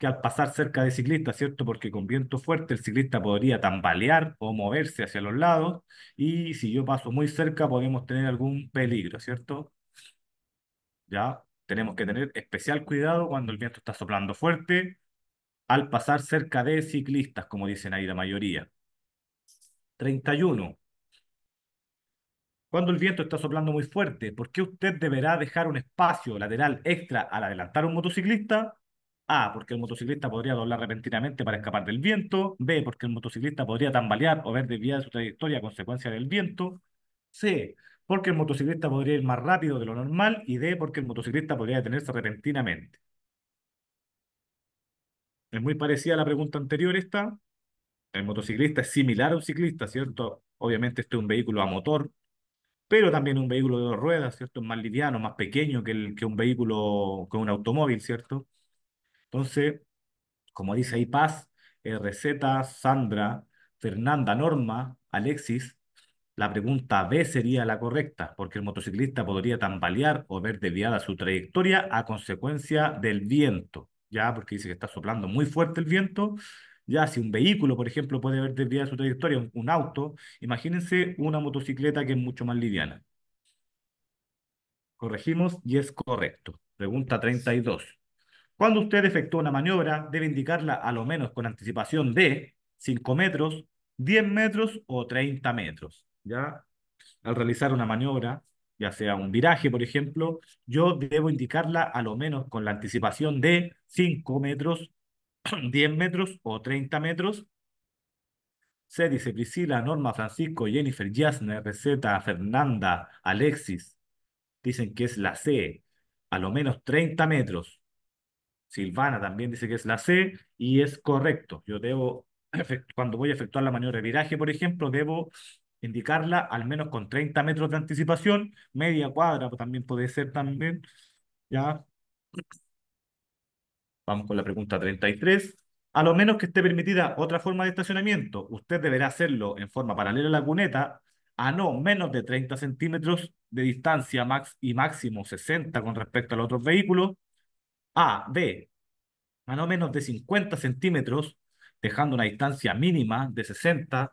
Speaker 1: que al pasar cerca de ciclistas, ¿cierto? Porque con viento fuerte el ciclista podría tambalear o moverse hacia los lados y si yo paso muy cerca podemos tener algún peligro, ¿cierto? Ya tenemos que tener especial cuidado cuando el viento está soplando fuerte al pasar cerca de ciclistas, como dicen ahí la mayoría. 31. Cuando el viento está soplando muy fuerte, ¿por qué usted deberá dejar un espacio lateral extra al adelantar un motociclista? A, porque el motociclista podría doblar repentinamente para escapar del viento. B, porque el motociclista podría tambalear o ver desviada su trayectoria a consecuencia del viento. C, porque el motociclista podría ir más rápido de lo normal. Y D, porque el motociclista podría detenerse repentinamente. Es muy parecida a la pregunta anterior esta. El motociclista es similar a un ciclista, ¿cierto? Obviamente este es un vehículo a motor, pero también un vehículo de dos ruedas, ¿cierto? Es más liviano, más pequeño que, el, que un vehículo, que un automóvil, ¿cierto? Entonces, como dice ahí Paz, Receta, Sandra, Fernanda, Norma, Alexis, la pregunta B sería la correcta, porque el motociclista podría tambalear o ver desviada su trayectoria a consecuencia del viento, ya porque dice que está soplando muy fuerte el viento, ya si un vehículo, por ejemplo, puede ver desviada su trayectoria, un, auto, imagínense una motocicleta que es mucho más liviana. Corregimos y es correcto. Pregunta 32. Cuando usted efectúa una maniobra, debe indicarla a lo menos con anticipación de 5 metros, 10 metros o 30 metros. ¿ya? Al realizar una maniobra, ya sea un viraje, por ejemplo, yo debo indicarla a lo menos con la anticipación de 5 metros, 10 (clears throat) metros o 30 metros. C dice Priscila, Norma, Francisco, Jennifer, Jasner, Receta, Fernanda, Alexis. Dicen que es la C, a lo menos 30 metros. Silvana también dice que es la C y es correcto. Yo debo, cuando voy a efectuar la maniobra de viraje, por ejemplo, debo indicarla al menos con 30 metros de anticipación, media cuadra pues, también puede ser también, ¿ya? Vamos con la pregunta 33. A lo menos que esté permitida otra forma de estacionamiento, usted deberá hacerlo en forma paralela a la cuneta, a no menos de 30 centímetros de distancia max y máximo 60 con respecto al los otros vehículos, a, B, a no menos de 50 centímetros, dejando una distancia mínima de 60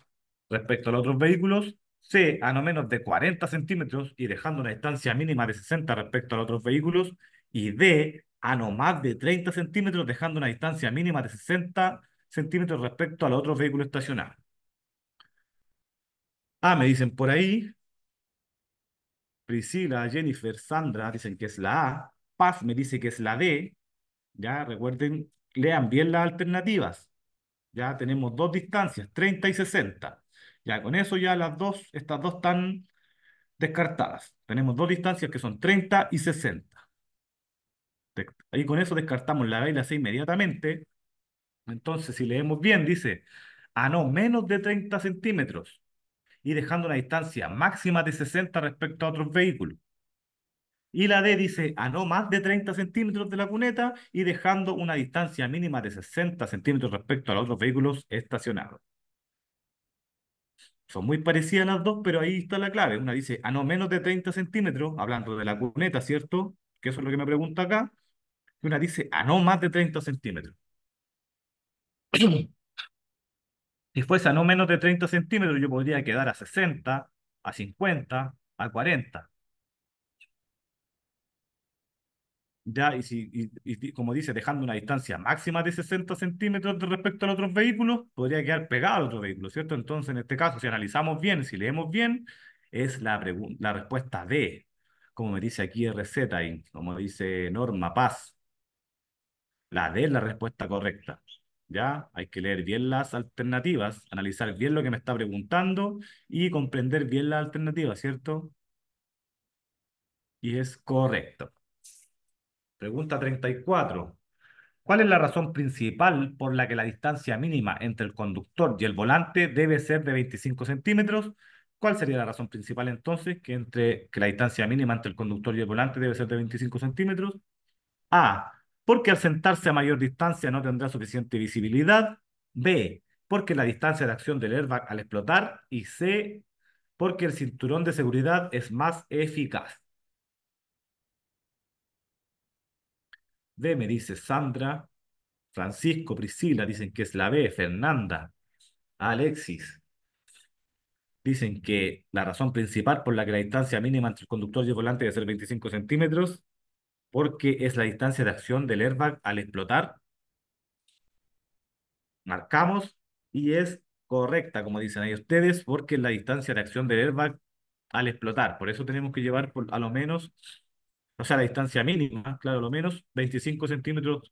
Speaker 1: respecto a los otros vehículos, C a no menos de 40 centímetros y dejando una distancia mínima de 60 respecto a los otros vehículos, y D a no más de 30 centímetros, dejando una distancia mínima de 60 centímetros respecto a los otros vehículos estacionarios. A, me dicen por ahí. Priscila, Jennifer, Sandra dicen que es la A. Paz me dice que es la D, ya recuerden, lean bien las alternativas. Ya tenemos dos distancias, 30 y 60. Ya con eso ya las dos, estas dos están descartadas. Tenemos dos distancias que son 30 y 60. ahí con eso descartamos la B y la C inmediatamente. Entonces, si leemos bien, dice, a no menos de 30 centímetros y dejando una distancia máxima de 60 respecto a otros vehículos. Y la D dice a no más de 30 centímetros de la cuneta y dejando una distancia mínima de 60 centímetros respecto a los otros vehículos estacionados. Son muy parecidas las dos, pero ahí está la clave. Una dice a no menos de 30 centímetros, hablando de la cuneta, ¿cierto? Que eso es lo que me pregunta acá. Y una dice a no más de 30 centímetros. (clears throat) Si fuese a no menos de 30 centímetros, yo podría quedar a 60, a 50, a 40. ya, y, si, como dice, dejando una distancia máxima de 60 centímetros respecto a los otros vehículos, podría quedar pegado al otro vehículo, ¿cierto? Entonces, en este caso, si analizamos bien, si leemos bien, es la, la respuesta D, como me dice aquí RZ, como dice Norma Paz. La D es la respuesta correcta. ¿ya? Hay que leer bien las alternativas, analizar bien lo que me está preguntando y comprender bien las alternativas, ¿cierto? Y es correcto. Pregunta 34. ¿Cuál es la razón principal por la que la distancia mínima entre el conductor y el volante debe ser de 25 centímetros? ¿Cuál sería la razón principal entonces que, entre, la distancia mínima entre el conductor y el volante debe ser de 25 centímetros? A. Porque al sentarse a mayor distancia no tendrá suficiente visibilidad. B. Porque la distancia de acción del airbag al explotar. Y C. Porque el cinturón de seguridad es más eficaz. D me dice Sandra, Francisco, Priscila, dicen que es la B, Fernanda, Alexis. Dicen que la razón principal por la que la distancia mínima entre el conductor y el volante debe ser 25 centímetros, porque es la distancia de acción del airbag al explotar. Marcamos y es correcta, como dicen ahí ustedes, porque es la distancia de acción del airbag al explotar. Por eso tenemos que llevar por, a lo menos o sea, la distancia mínima, claro, lo menos 25 centímetros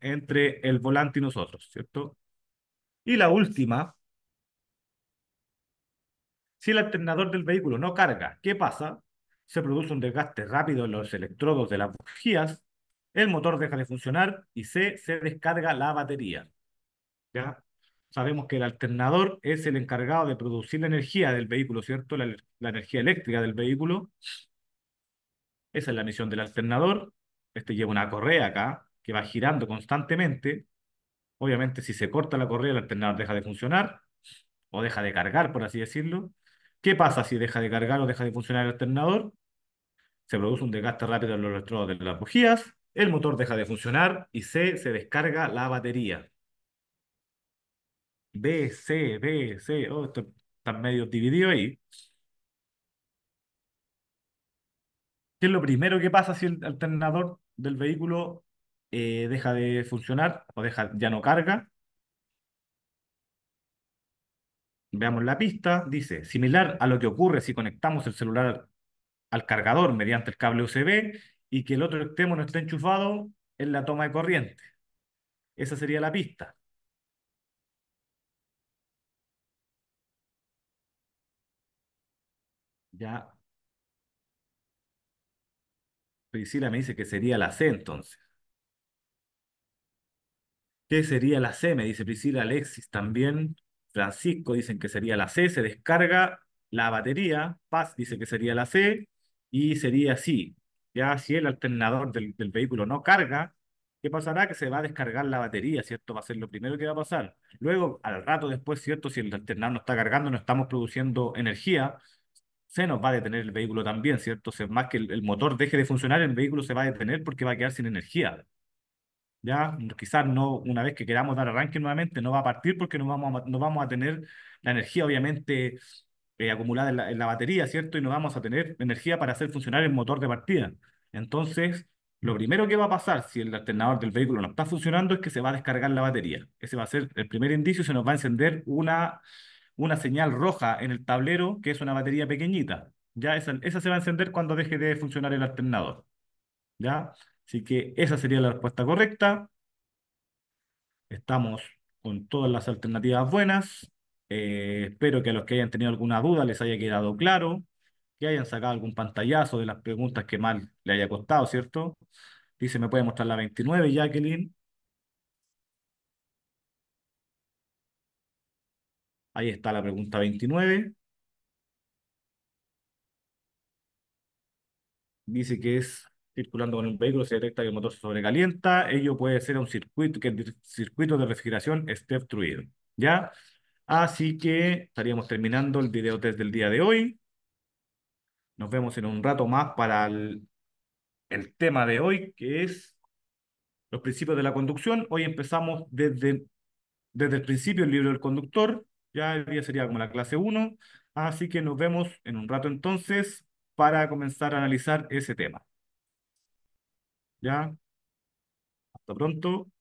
Speaker 1: entre el volante y nosotros, ¿cierto? Y la última, si el alternador del vehículo no carga, ¿qué pasa? Se produce un desgaste rápido en los electrodos de las bujías, el motor deja de funcionar y se descarga la batería. ¿Ya? Sabemos que el alternador es el encargado de producir la energía del vehículo, ¿cierto? La, la energía eléctrica del vehículo esa es la misión del alternador. Este lleva una correa acá que va girando constantemente. Obviamente, si se corta la correa, el alternador deja de funcionar o deja de cargar, por así decirlo. ¿Qué pasa si deja de cargar o deja de funcionar el alternador? Se produce un desgaste rápido en los electrodos de las bujías, el motor deja de funcionar y se descarga la batería. B, C, B, e, C, oh, Esto están medio dividido ahí. ¿Qué es lo primero que pasa si el alternador del vehículo eh, deja de funcionar o deja, ya no carga? Veamos la pista. Dice, similar a lo que ocurre si conectamos el celular al cargador mediante el cable USB y que el otro extremo no esté enchufado en la toma de corriente. Esa sería la pista. Ya Priscila me dice que sería la C entonces. ¿Qué sería la C? Me dice Priscila, Alexis también. Francisco dicen que sería la C. Se descarga la batería. Paz dice que sería la C. Y sería así. Ya si el alternador del, del vehículo no carga, ¿qué pasará? Que se va a descargar la batería, ¿cierto? Va a ser lo primero que va a pasar. Luego, al rato después, ¿cierto? Si el alternador no está cargando, no estamos produciendo energía, se nos va a detener el vehículo también, ¿cierto? O sea, más que el, motor deje de funcionar, el vehículo se va a detener porque va a quedar sin energía. ¿Ya? Quizás no, una vez que queramos dar arranque nuevamente, no va a partir porque no vamos a, vamos a tener la energía, obviamente, eh, acumulada en la, batería, ¿cierto? Y no vamos a tener energía para hacer funcionar el motor de partida. Entonces, lo primero que va a pasar si el alternador del vehículo no está funcionando es que se va a descargar la batería. Ese va a ser el primer indicio, se nos va a encender una una señal roja en el tablero, que es una batería pequeñita. ¿ya? Esa, se va a encender cuando deje de funcionar el alternador. ¿ya? Así que esa sería la respuesta correcta. Estamos con todas las alternativas buenas. Eh, espero que a los que hayan tenido alguna duda les haya quedado claro, que hayan sacado algún pantallazo de las preguntas que mal le haya costado, ¿cierto? Dice, ¿me puede mostrar la 29, Jacqueline? Ahí está la pregunta 29. Dice que es circulando con un vehículo, se detecta que el motor se sobrecalienta. Ello puede ser un circuito, que el circuito de refrigeración esté obstruido. ¿Ya? Así que estaríamos terminando el video test del día de hoy. Nos vemos en un rato más para el, el tema de hoy, que es los principios de la conducción. Hoy empezamos desde, desde el principio el libro del conductor. Ya el día sería como la clase 1. Así que nos vemos en un rato entonces para comenzar a analizar ese tema. ¿Ya? Hasta pronto.